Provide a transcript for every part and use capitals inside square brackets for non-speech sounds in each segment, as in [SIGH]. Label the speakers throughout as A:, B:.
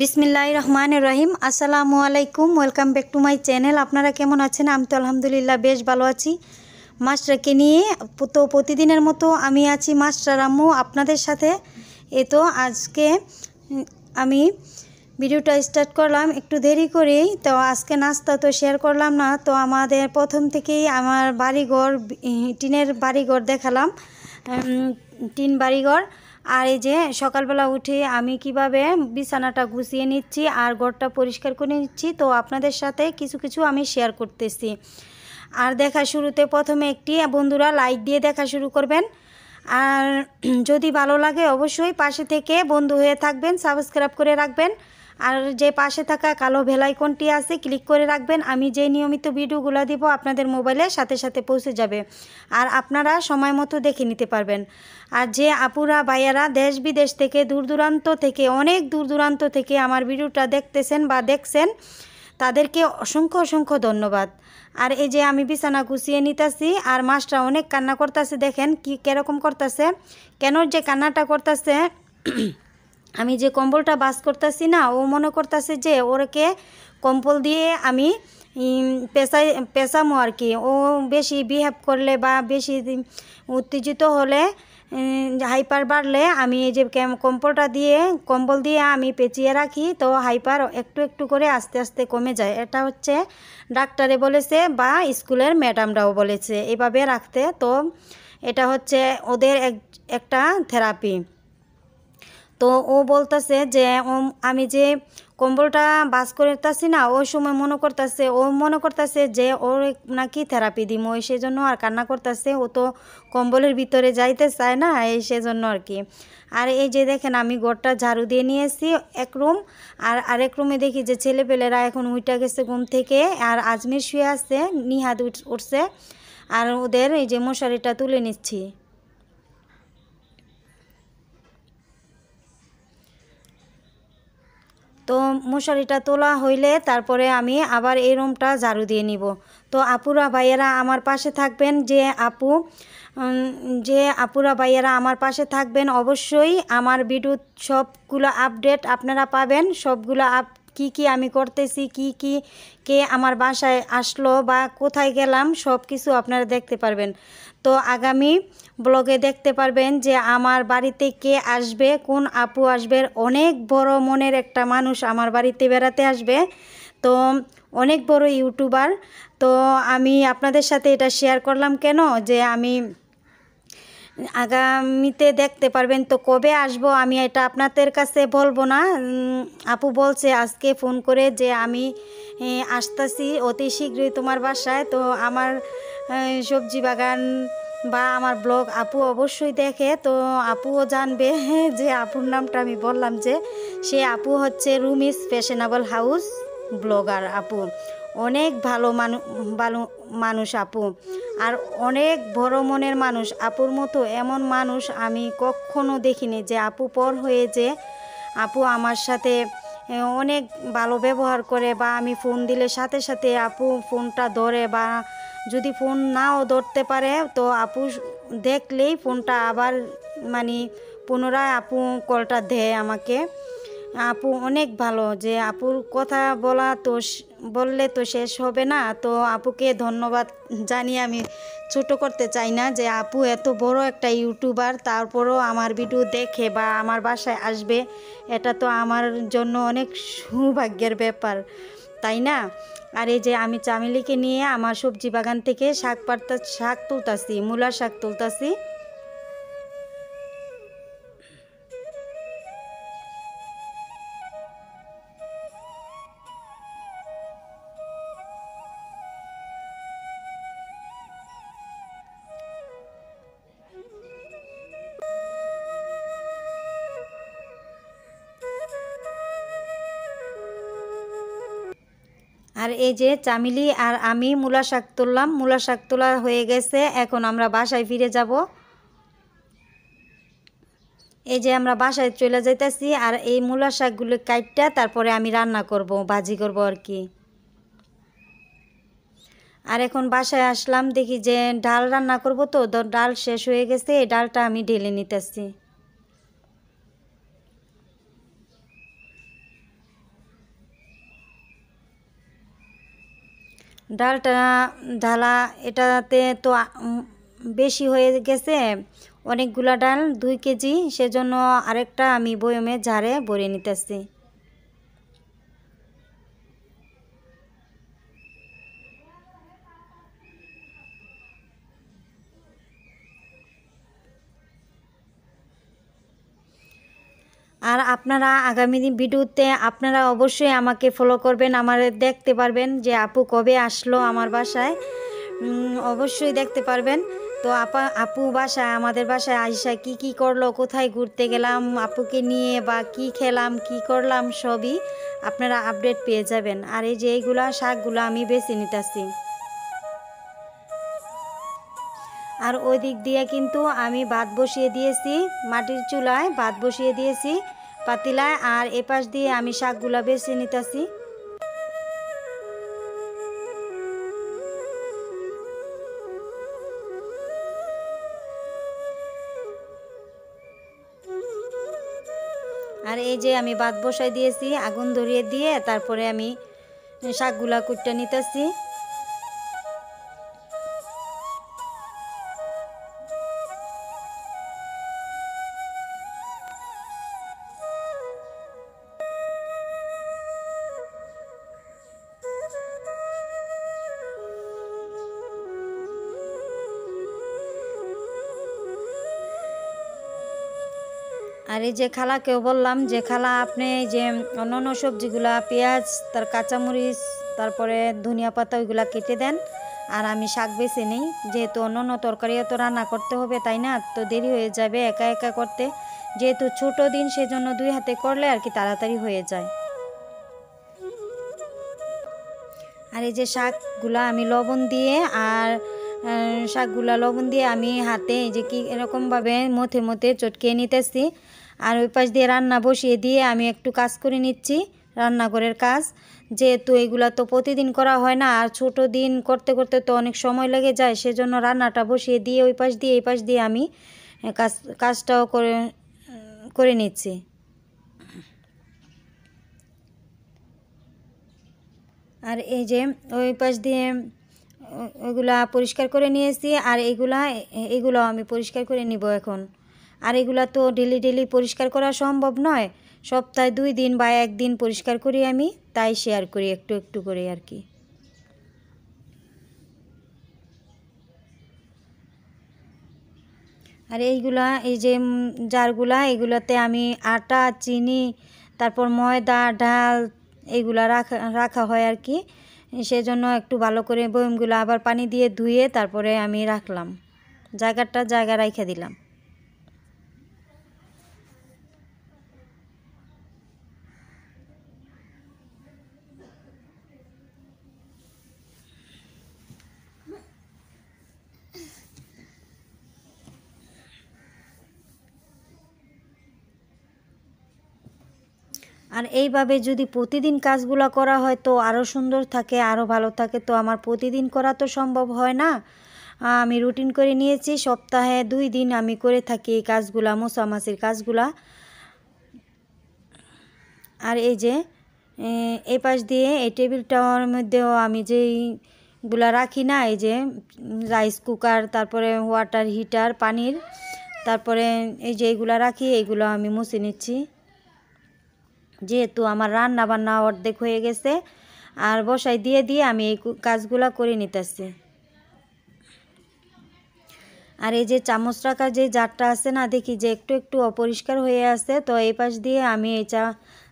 A: বিসমিল্লা রহমান রহিম আসসালামু আলাইকুম welcome back to my channel আপনারা কেমন আছেন আমি তো আলহামদুলিল্লাহ বেশ ভালো আছি মাস্টারকে নিয়ে তো প্রতিদিনের মতো আমি আছি মাস্টার আম্মু আপনাদের সাথে এ তো আজকে আমি ভিডিওটা স্টার্ট করলাম একটু দেরি করেই তো আজকে নাস্তা তো শেয়ার করলাম না তো আমাদের প্রথম থেকেই আমার বাড়িঘর টিনের বাড়িঘর দেখালাম টিন বাড়িঘর আর এই যে সকালবেলা উঠে আমি কিভাবে বিছানাটা গুছিয়ে নিচ্ছি আর ঘরটা পরিষ্কার করে নিচ্ছি তো আপনাদের সাথে কিছু কিছু আমি শেয়ার করতেছি আর দেখা শুরুতে প্রথমে একটি বন্ধুরা লাইক দিয়ে দেখা শুরু করবেন আর যদি ভালো লাগে অবশ্যই পাশে থেকে বন্ধু হয়ে থাকবেন সাবস্ক্রাইব করে রাখবেন আর যে পাশে থাকা কালো ভেলাইকনটি আছে ক্লিক করে রাখবেন আমি যে নিয়মিত ভিডিওগুলো দিব আপনাদের মোবাইলে সাথে সাথে পৌঁছে যাবে আর আপনারা সময় মতো দেখে নিতে পারবেন আর যে আপুরা বায়ারা দেশ বিদেশ থেকে দূর দূরান্ত থেকে অনেক দূর দূরান্ত থেকে আমার ভিডিওটা দেখতেছেন বা দেখছেন তাদেরকে অসংখ্য অসংখ্য ধন্যবাদ আর এই যে আমি বিছানা গুছিয়ে নিতেছি আর মাছটা অনেক কান্না করতেছে দেখেন কি কেরকম করতেছে কেন যে কান্নাটা করতেছে আমি যে কম্বলটা বাস করতেছি না ও মনে করতেছে যে ওরকে কম্বল দিয়ে আমি পেশায় পেশামো আর কি ও বেশি বিহেভ করলে বা বেশি উত্তেজিত হলে হাইপার বাড়লে আমি এই যে কম্বলটা দিয়ে কম্বল দিয়ে আমি পেঁচিয়ে রাখি তো হাইপার একটু একটু করে আস্তে আস্তে কমে যায় এটা হচ্ছে ডাক্তারে বলেছে বা স্কুলের ম্যাডামরাও বলেছে এভাবে রাখতে তো এটা হচ্ছে ওদের এক একটা থেরাপি তো ও বলতেছে যে ও আমি যে কম্বলটা বাস করতেছি না ওই সময় মনে করতেছে ও মনে করতেছে যে ওর নাকি থেরাপি দিম ওই সেজন্য আর কান্না করতেছে ও তো কম্বলের ভিতরে যাইতে চায় না এই সেজন্য আর কি আর এই যে দেখেন আমি ঘরটা ঝাড়ু দিয়ে নিয়েছি এক রুম আর আরেক রুমে দেখি যে ছেলেপেলেরা এখন উইটা গেছে ঘুম থেকে আর আজমির শুয়ে আছে নিহাত উঠছে আর ওদের এই যে মশারিটা তুলে নিচ্ছি তো মশারিটা তোলা হইলে তারপরে আমি আবার এই রুমটা ঝাড়ু দিয়ে নিব তো আপুরা ভাইয়েরা আমার পাশে থাকবেন যে আপু যে আপুরা ভাইয়েরা আমার পাশে থাকবেন অবশ্যই আমার ভিডিও সবগুলো আপডেট আপনারা পাবেন সবগুলো আপ কি কি আমি করতেছি কি কি কে আমার বাসায় আসলো বা কোথায় গেলাম সব কিছু আপনারা দেখতে পারবেন তো আগামী ব্লগে দেখতে পারবেন যে আমার বাড়িতে কে আসবে কোন আপু আসবে অনেক বড় মনের একটা মানুষ আমার বাড়িতে বেড়াতে আসবে তো অনেক বড় ইউটিউবার তো আমি আপনাদের সাথে এটা শেয়ার করলাম কেন যে আমি আগামীতে দেখতে পারবেন তো কবে আসব আমি এটা আপনাদের কাছে বলবো না আপু বলছে আজকে ফোন করে যে আমি আসতেছি অতি শীঘ্রই তোমার বাসায় তো আমার সবজি বাগান বা আমার ব্লগ আপু অবশ্যই দেখে তো আপুও জানবে [LAUGHS] যে আপুর নামটা আমি বললাম যে সে আপু হচ্ছে রুমিস ফ্যাশনেবল হাউস ব্লগার আপু অনেক ভালো মানু ভালো মানুষ আপু আর অনেক বড় মনের মানুষ আপুর মতো এমন মানুষ আমি কখনো দেখিনি যে আপু পর হয়ে যে আপু আমার সাথে অনেক ভালো ব্যবহার করে বা আমি ফোন দিলে সাথে সাথে আপু ফোনটা ধরে বা যদি ফোন নাও ধরতে পারে তো আপু দেখলেই ফোনটা আবার মানে পুনরায় আপু কলটা দেয় আমাকে আপু অনেক ভালো যে আপুর কথা বলা তো বললে তো শেষ হবে না তো আপুকে ধন্যবাদ জানিয়ে আমি ছোট করতে চাই না যে আপু এত বড় একটা ইউটিউবার তারপরও আমার ভিডিও দেখে বা আমার বাসায় আসবে এটা তো আমার জন্য অনেক সৌভাগ্যের ব্যাপার তাই না আর এই যে আমি চামেলিকে নিয়ে আমার সবজি বাগান থেকে শাক পাত শাক তুলতাছি মূলা শাক তুলতাছি আর এই যে চামিলি আর আমি মূলা শাক তুললাম মূলা শাক তোলা হয়ে গেছে এখন আমরা বাসায় ফিরে যাব এই যে আমরা বাসায় চলে যাইতেছি আর এই মূলা শাকগুলো কাটটা তারপরে আমি রান্না করব ভাজি করব আর কি আর এখন বাসায় আসলাম দেখি যে ডাল রান্না করব তো ডাল শেষ হয়ে গেছে এই ডালটা আমি ঢেলে নিতেছি ডালটা ঢালা এটাতে তো বেশি হয়ে গেছে অনেকগুলা ডাল দুই কেজি সেজন্য আরেকটা আমি বয়মে ঝাড়ে ভরে নিতেছি আর আপনারা আগামী দিন ভিডিওতে আপনারা অবশ্যই আমাকে ফলো করবেন আমার দেখতে পারবেন যে আপু কবে আসলো আমার বাসায় অবশ্যই দেখতে পারবেন তো আপা আপু বাসায় আমাদের বাসায় আইসা কি কি করলো কোথায় ঘুরতে গেলাম আপুকে নিয়ে বা কি খেলাম কি করলাম সবই আপনারা আপডেট পেয়ে যাবেন আর এই যে এইগুলো শাকগুলো আমি বেছে নিতেছি আর ওই দিক দিয়ে কিন্তু আমি ভাত বসিয়ে দিয়েছি মাটির চুলায় ভাত বসিয়ে দিয়েছি পাতিলায় আর এপাশ দিয়ে আমি শাকগুলো বেছে নিতেছি আর এই যে আমি ভাত বসাই দিয়েছি আগুন ধরিয়ে দিয়ে তারপরে আমি শাকগুলা কুটটা নিতেছি এই যে খালাকেও বললাম যে খালা আপনি যে অন্য অন্য সবজিগুলা পেঁয়াজ তার কাঁচামরিচ তারপরে ধনিয়া পাতা ওইগুলা কেটে দেন আর আমি শাক বেছে নিই যেহেতু অন্য অন্য তরকারিও তো রান্না করতে হবে তাই না তো দেরি হয়ে যাবে একা একা করতে যেহেতু ছোট দিন সেজন্য দুই হাতে করলে আর কি তাড়াতাড়ি হয়ে যায় আর এই যে শাকগুলা আমি লবণ দিয়ে আর শাকগুলা লবণ দিয়ে আমি হাতে এই যে কী এরকমভাবে মথে মথে চটকিয়ে নিতেছি আর ওই পাশ দিয়ে রান্না বসিয়ে দিয়ে আমি একটু কাজ করে নিচ্ছি রান্নাঘরের কাজ যেহেতু এগুলো তো প্রতিদিন করা হয় না আর ছোট দিন করতে করতে তো অনেক সময় লেগে যায় সেজন্য রান্নাটা বসিয়ে দিয়ে ওই পাশ দিয়ে এই পাশ দিয়ে আমি কাজ কাজটাও করে করে নিচ্ছি আর এই যে ওই পাশ দিয়ে ওইগুলা পরিষ্কার করে নিয়েছি আর এগুলা এগুলো আমি পরিষ্কার করে নিব এখন আর এগুলা তো ডেলি ডেলি পরিষ্কার করা সম্ভব নয় সপ্তাহে দুই দিন বা একদিন পরিষ্কার করি আমি তাই শেয়ার করি একটু একটু করে আর কি আর এইগুলা এই যে জারগুলা এগুলাতে আমি আটা চিনি তারপর ময়দা ডাল এইগুলা রাখা রাখা হয় আর কি সেজন্য একটু ভালো করে বয়মগুলো আবার পানি দিয়ে ধুয়ে তারপরে আমি রাখলাম জায়গাটা জায়গা রাইখা দিলাম আর এইভাবে যদি প্রতিদিন কাজগুলো করা হয় তো আরও সুন্দর থাকে আরও ভালো থাকে তো আমার প্রতিদিন করা তো সম্ভব হয় না আমি রুটিন করে নিয়েছি সপ্তাহে দুই দিন আমি করে থাকি এই কাজগুলা মশামাছির কাজগুলা আর এই যে এই পাশ দিয়ে এই টেবিলটার মধ্যেও আমি যেইগুলা রাখি না এই যে রাইস কুকার তারপরে ওয়াটার হিটার পানির তারপরে এই যে এইগুলা রাখি এইগুলো আমি মুছে নিচ্ছি যেহেতু আমার রান্না বান্না অর্ধেক হয়ে গেছে আর বসাই দিয়ে দিয়ে আমি এই কাজগুলা করে নিতেছি আর এই যে চামচ রাখার যে জারটা আছে না দেখি যে একটু একটু অপরিষ্কার হয়ে আছে তো এই পাশ দিয়ে আমি এই চা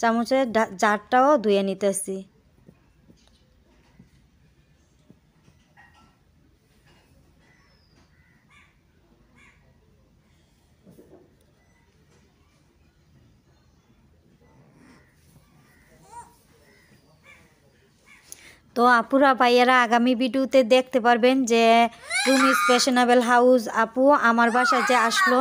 A: চামচের জারটাও ধুয়ে নিতেছি তো আপুরা ভাইয়ারা আগামী ভিডিওতে দেখতে পারবেন যে রুম ইজ ফ্যাশনেবল হাউস আপু আমার বাসায় যে আসলো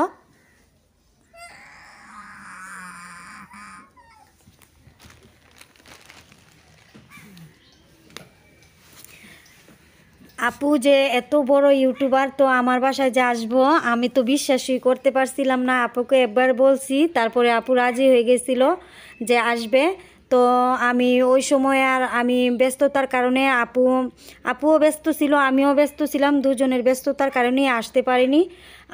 A: আপু যে এত বড় ইউটিউবার তো আমার বাসায় যে আসবো আমি তো বিশ্বাসই করতে পারছিলাম না আপুকে একবার বলছি তারপরে আপু রাজি হয়ে গেছিল যে আসবে তো আমি ওই সময় আর আমি ব্যস্ততার কারণে আপু আপুও ব্যস্ত ছিল আমিও ব্যস্ত ছিলাম দুজনের ব্যস্ততার কারণেই আসতে পারিনি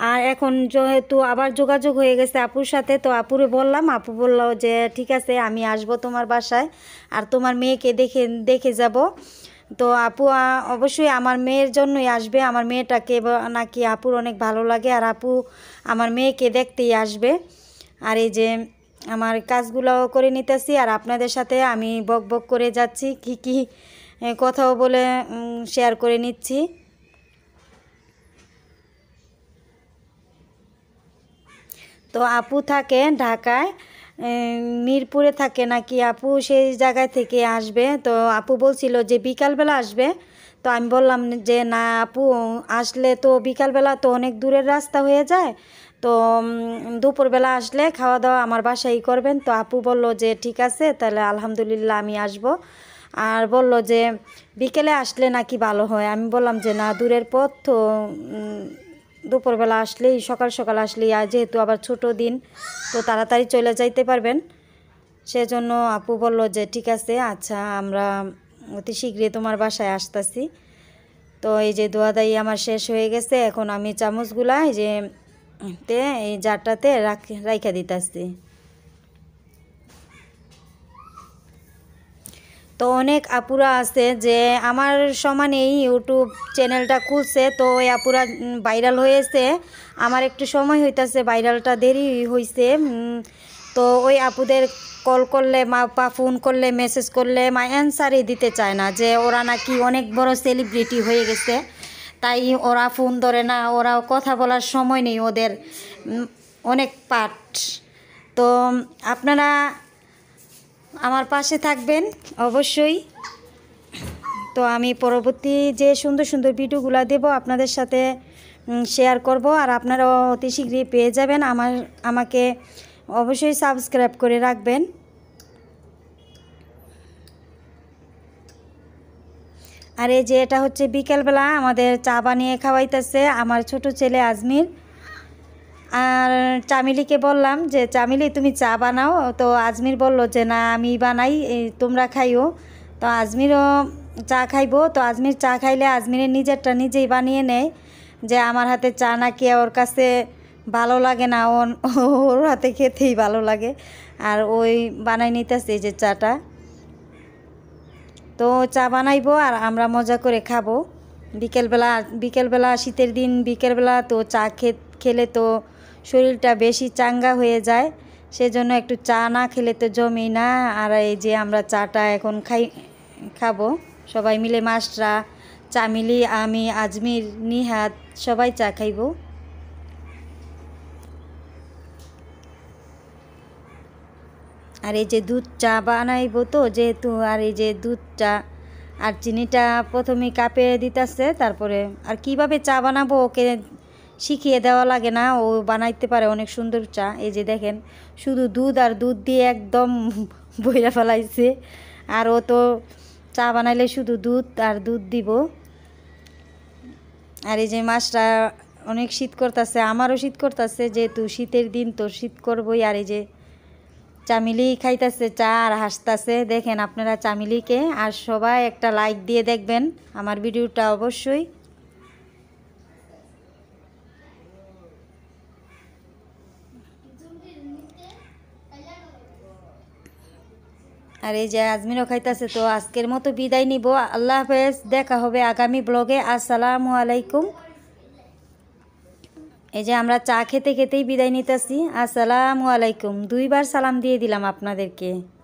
A: আর এখন যেহেতু আবার যোগাযোগ হয়ে গেছে আপুর সাথে তো আপুরে বললাম আপু বলল যে ঠিক আছে আমি আসব তোমার বাসায় আর তোমার মেয়েকে দেখে দেখে যাব তো আপু অবশ্যই আমার মেয়ের জন্যই আসবে আমার মেয়েটাকে নাকি আপুর অনেক ভালো লাগে আর আপু আমার মেয়েকে দেখতেই আসবে আর এই যে আমার কাজগুলো করে নিতেছি আর আপনাদের সাথে আমি বক বক করে যাচ্ছি কি কি কথাও বলে শেয়ার করে নিচ্ছি তো আপু থাকে ঢাকায় মিরপুরে থাকে নাকি আপু সেই জায়গা থেকে আসবে তো আপু বলছিল যে বিকালবেলা আসবে তো আমি বললাম যে না আপু আসলে তো বিকালবেলা তো অনেক দূরের রাস্তা হয়ে যায় তো দুপুরবেলা আসলে খাওয়া দাওয়া আমার বাসায় করবেন তো আপু বলল যে ঠিক আছে তাহলে আলহামদুলিল্লাহ আমি আসব আর বলল যে বিকেলে আসলে নাকি ভালো হয় আমি বললাম যে না দূরের পথ তো দুপুরবেলা আসলেই সকাল সকাল আসলেই আর যেহেতু আবার ছোট দিন তো তাড়াতাড়ি চলে যাইতে পারবেন সেজন্য আপু বলল যে ঠিক আছে আচ্ছা আমরা অতি শীঘ্রই তোমার বাসায় আসতেছি তো এই যে দোয়াদাই আমার শেষ হয়ে গেছে এখন আমি চামচগুলা এই যে তে এই জারটাতে রাইখা দিতে আসছি তো অনেক আপুরা আছে যে আমার সমান এই ইউটিউব চ্যানেলটা খুলছে তো ওই আপুরা ভাইরাল হয়েছে আমার একটু সময় হইতেছে ভাইরালটা দেরি হয়েছে তো ওই আপুদের কল করলে মা বা ফোন করলে মেসেজ করলে মা অ্যান্সারই দিতে চায় না যে ওরা নাকি অনেক বড় সেলিব্রিটি হয়ে গেছে তাই ওরা ফোন ধরে না ওরাও কথা বলার সময় নেই ওদের অনেক পাঠ তো আপনারা আমার পাশে থাকবেন অবশ্যই তো আমি পরবর্তী যে সুন্দর সুন্দর ভিডিওগুলো দেব আপনাদের সাথে শেয়ার করব আর আপনারাও অতি শীঘ্রই পেয়ে যাবেন আমার আমাকে অবশ্যই সাবস্ক্রাইব করে রাখবেন আর এই যে এটা হচ্ছে বিকেলবেলা আমাদের চা বানিয়ে খাওয়াইতেছে আমার ছোট ছেলে আজমির আর চামিলিকে বললাম যে চামিলি তুমি চা বানাও তো আজমির বলল যে না আমি বানাই তোমরা খাইও তো আজমিরও চা খাইবো তো আজমির চা খাইলে আজমিরের নিজেরটা নিজেই বানিয়ে নেয় যে আমার হাতে চা নাকি ওর কাছে ভালো লাগে না ওর হাতে খেতেই ভালো লাগে আর ওই বানাই নিতেছে যে চাটা তো চা বানাইবো আর আমরা মজা করে খাবো বিকেলবেলা বিকেলবেলা শীতের দিন বিকেলবেলা তো চা খেলে তো শরীরটা বেশি চাঙ্গা হয়ে যায় সেজন্য একটু চা না খেলে তো জমি না আর এই যে আমরা চাটা এখন খাই খাবো সবাই মিলে মাস্টরা চামিলি আমি আজমির নিহাত সবাই চা খাইব আর এই যে দুধ চা বানাইব তো যেহেতু আর এই যে দুধ চা আর চিনিটা প্রথমে কাপে দিতেছে তারপরে আর কিভাবে চা বানাবো ওকে শিখিয়ে দেওয়া লাগে না ও বানাইতে পারে অনেক সুন্দর চা এই যে দেখেন শুধু দুধ আর দুধ দিয়ে একদম [LAUGHS] বইরা ফেলাইছে আর ও তো চা বানাইলে শুধু দুধ আর দুধ দিব আর এই যে মাছটা অনেক শীত করতেছে আমারও শীত করতেছে যেহেতু শীতের দিন তো শীত করবই আর এই যে চামিলি খাইতেছে চা আর হাসতেছে দেখেন আপনারা চামিলিকে আর সবাই একটা লাইক দিয়ে দেখবেন আমার ভিডিওটা অবশ্যই আর এই যে আজমিরও খাইতেছে তো আজকের মতো বিদায় নিব আল্লাহ হাফেজ দেখা হবে আগামী ব্লগে আসসালামু আলাইকুম এই যে আমরা চা খেতে খেতেই বিদায় নিতেছি আসসালামু আলাইকুম দুইবার সালাম দিয়ে দিলাম আপনাদেরকে